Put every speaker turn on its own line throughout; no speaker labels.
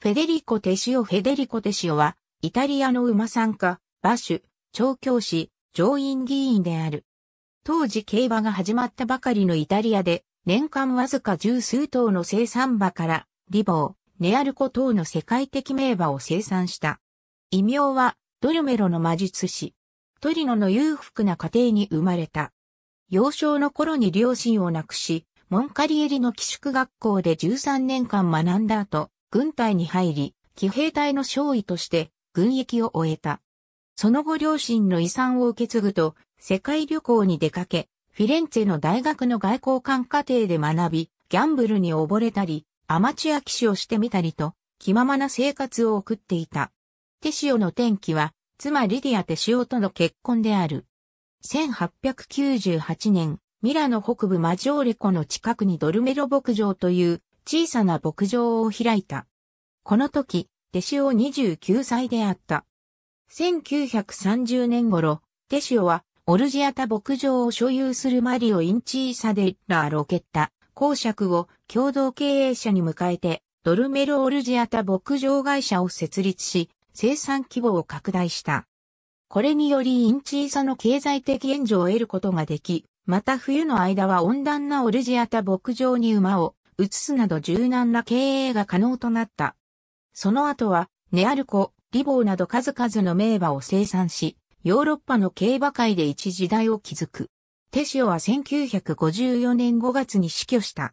フェデリコ・テシオ・フェデリコ・テシオは、イタリアの馬参加、馬主、調教師、上院議員である。当時競馬が始まったばかりのイタリアで、年間わずか十数頭の生産馬から、リボー、ネアルコ等の世界的名馬を生産した。異名は、ドルメロの魔術師。トリノの裕福な家庭に生まれた。幼少の頃に両親を亡くし、モンカリエリの寄宿学校で13年間学んだ後、軍隊に入り、騎兵隊の少尉として軍役を終えた。その後両親の遺産を受け継ぐと、世界旅行に出かけ、フィレンツェの大学の外交官課程で学び、ギャンブルに溺れたり、アマチュア騎士をしてみたりと、気ままな生活を送っていた。テシオの転機は、妻リディア・テシオとの結婚である。1898年、ミラノ北部マジョーレコの近くにドルメロ牧場という小さな牧場を開いた。この時、弟子を29歳であった。1930年頃、弟子はオルジアタ牧場を所有するマリオ・インチーサデラ・ロケッタ、公爵を共同経営者に迎えて、ドルメロ・オルジアタ牧場会社を設立し、生産規模を拡大した。これによりインチーサの経済的援助を得ることができ、また冬の間は温暖なオルジアタ牧場に馬を移すなど柔軟な経営が可能となった。その後は、ネアルコ、リボーなど数々の名馬を生産し、ヨーロッパの競馬界で一時代を築く。テシオは1954年5月に死去した。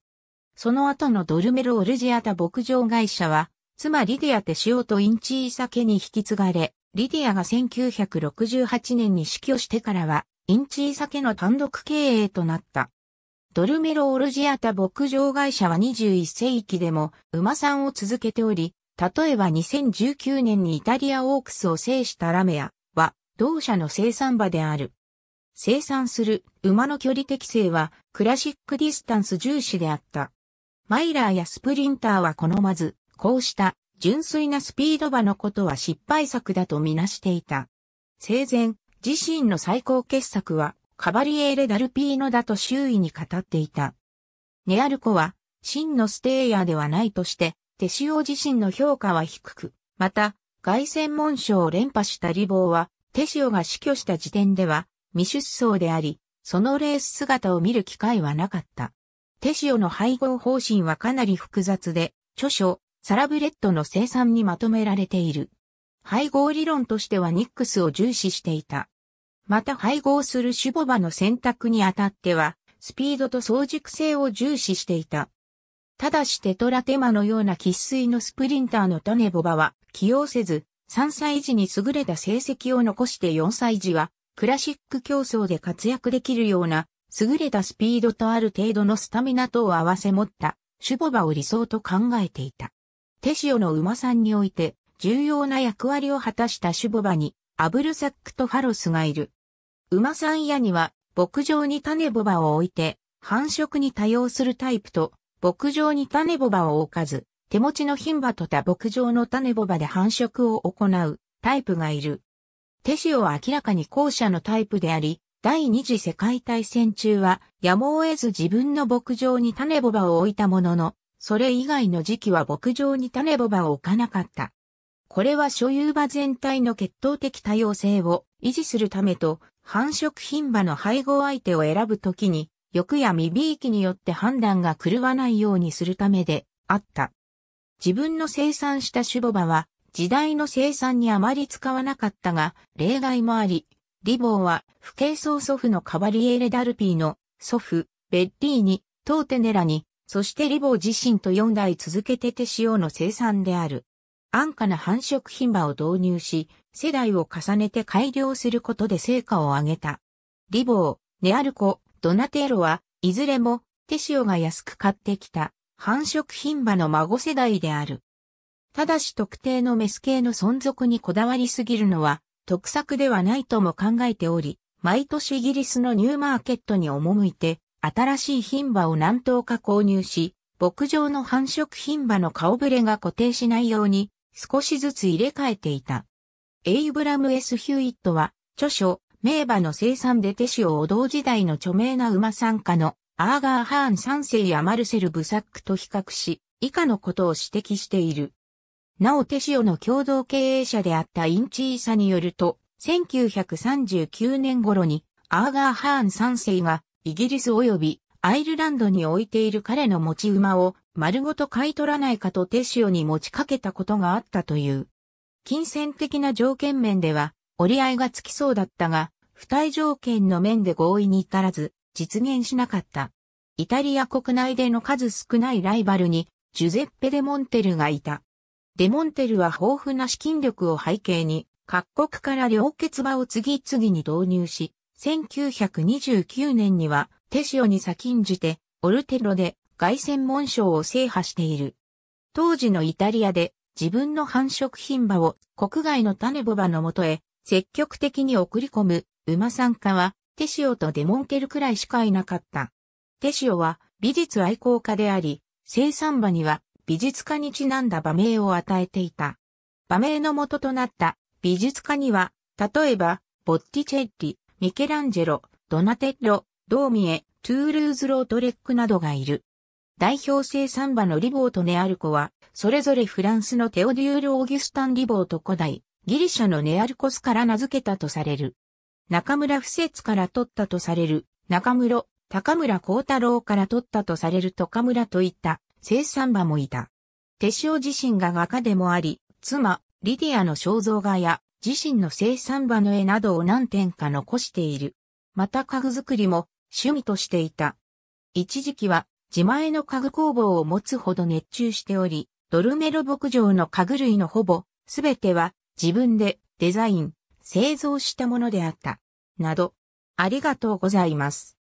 その後のドルメロ・オルジアタ牧場会社は、妻リディア・テシオとインチーサに引き継がれ、リディアが1968年に死去してからは、インチーサの単独経営となった。ドルメロ・オルジアタ牧場会社は21世紀でも馬さんを続けており、例えば2019年にイタリアオークスを制したラメアは同社の生産馬である。生産する馬の距離適正はクラシックディスタンス重視であった。マイラーやスプリンターは好まず、こうした純粋なスピード馬のことは失敗作だとみなしていた。生前、自身の最高傑作はカバリエーレ・ダルピーノだと周囲に語っていた。ネアルコは、真のステイヤーではないとして、テシオ自身の評価は低く、また、外戦門賞を連覇したリボーは、テシオが死去した時点では、未出走であり、そのレース姿を見る機会はなかった。テシオの配合方針はかなり複雑で、著書、サラブレッドの生産にまとめられている。配合理論としてはニックスを重視していた。また配合するュボバの選択にあたっては、スピードと早熟性を重視していた。ただしテトラテマのような喫水のスプリンターのタネボバは起用せず、3歳児に優れた成績を残して4歳児は、クラシック競争で活躍できるような、優れたスピードとある程度のスタミナ等を合わせ持った、シュボバを理想と考えていた。テシオの馬さんにおいて、重要な役割を果たしたシュボバに、アブルサックとファロスがいる。馬さん屋には、牧場に種ボバを置いて、繁殖に多用するタイプと、牧場に種ボバを置かず、手持ちの牝馬と他牧場の種ボバで繁殖を行うタイプがいる。手塩は明らかに後者のタイプであり、第二次世界大戦中は、やむを得ず自分の牧場に種ボバを置いたものの、それ以外の時期は牧場に種ボバを置かなかった。これは所有馬全体の血統的多様性を維持するためと、繁殖牝馬の配合相手を選ぶときに、欲や未びいきによって判断が狂わないようにするためであった。自分の生産した種母バは、時代の生産にあまり使わなかったが、例外もあり、リボーは、不敬僧祖父のカバリエーレ・ダルピーの祖父、ベッリーニ、トーテネラに、そしてリボー自身と4代続けて手塩の生産である。安価な繁殖牝馬を導入し、世代を重ねて改良することで成果を上げた。リボー、ネアルコ、ドナテーロは、いずれも、テシオが安く買ってきた、繁殖牝馬の孫世代である。ただし特定のメス系の存続にこだわりすぎるのは、得策ではないとも考えており、毎年イギリスのニューマーケットに赴いて、新しい牝馬を何頭か購入し、牧場の繁殖牝馬の顔ぶれが固定しないように、少しずつ入れ替えていた。エイブラム・エス・ヒューイットは、著書、名馬の生産で手塩を同時代の著名な馬参加のアーガー・ハーン三世やマルセル・ブサックと比較し、以下のことを指摘している。なお手塩の共同経営者であったインチーサによると、1939年頃にアーガー・ハーン三世がイギリス及びアイルランドに置いている彼の持ち馬を丸ごと買い取らないかと手塩に持ちかけたことがあったという。金銭的な条件面では折り合いがつきそうだったが、付帯条件の面で合意に至らず、実現しなかった。イタリア国内での数少ないライバルに、ジュゼッペ・デ・モンテルがいた。デ・モンテルは豊富な資金力を背景に、各国から両決場を次々に導入し、1929年には、テシオに先んじて、オルテロで外旋門賞を制覇している。当時のイタリアで自分の繁殖品場を国外の種ボバのもとへ積極的に送り込む馬参加はテシオとデモンケルくらいしかいなかった。テシオは美術愛好家であり、生産場には美術家にちなんだ場名を与えていた。場名の元となった美術家には、例えば、ボッティチェッリ、ミケランジェロ、ドナテッロ、ドーミエ、トゥールーズ・ロートレックなどがいる。代表性サンバのリボーとネアルコは、それぞれフランスのテオデュール・オーギュスタン・リボーと古代、ギリシャのネアルコスから名付けたとされる。中村不節から取ったとされる、中室、高村光太郎から取ったとされる高村といった、生産馬もいた。手塩自身が画家でもあり、妻、リディアの肖像画や、自身の生産馬の絵などを何点か残している。また家具作りも趣味としていた。一時期は、自前の家具工房を持つほど熱中しており、ドルメロ牧場の家具類のほぼ、すべては自分でデザイン、製造したものであった。など、ありがとうございます。